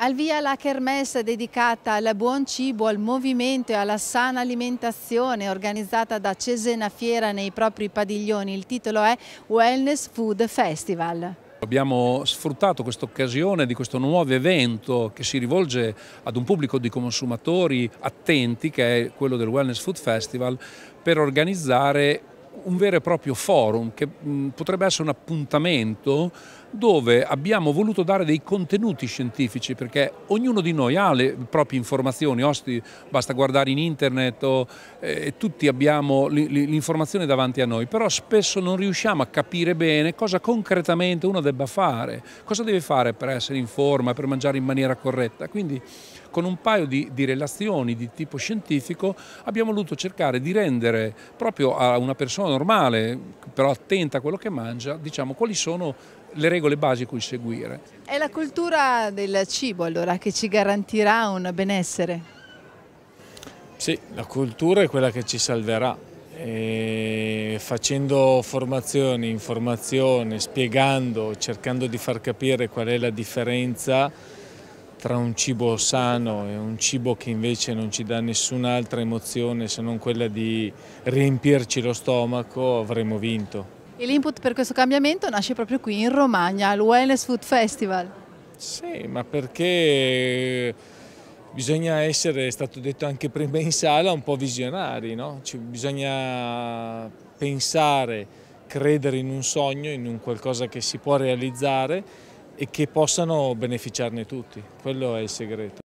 Al via la kermesse dedicata al buon cibo, al movimento e alla sana alimentazione organizzata da Cesena Fiera nei propri padiglioni. Il titolo è Wellness Food Festival. Abbiamo sfruttato questa occasione di questo nuovo evento che si rivolge ad un pubblico di consumatori attenti, che è quello del Wellness Food Festival, per organizzare un vero e proprio forum che potrebbe essere un appuntamento dove abbiamo voluto dare dei contenuti scientifici perché ognuno di noi ha le proprie informazioni, osti, basta guardare in internet, o, eh, tutti abbiamo l'informazione davanti a noi, però spesso non riusciamo a capire bene cosa concretamente uno debba fare, cosa deve fare per essere in forma, per mangiare in maniera corretta. Quindi con un paio di, di relazioni di tipo scientifico abbiamo voluto cercare di rendere proprio a una persona normale, però attenta a quello che mangia, diciamo quali sono le regole basi cui seguire. È la cultura del cibo allora che ci garantirà un benessere? Sì, la cultura è quella che ci salverà. E facendo formazione, informazione, spiegando, cercando di far capire qual è la differenza tra un cibo sano e un cibo che invece non ci dà nessun'altra emozione se non quella di riempirci lo stomaco, avremo vinto. E l'input per questo cambiamento nasce proprio qui in Romagna, al Wellness Food Festival. Sì, ma perché bisogna essere, è stato detto anche prima in sala, un po' visionari, no? Cioè, bisogna pensare, credere in un sogno, in un qualcosa che si può realizzare e che possano beneficiarne tutti. Quello è il segreto.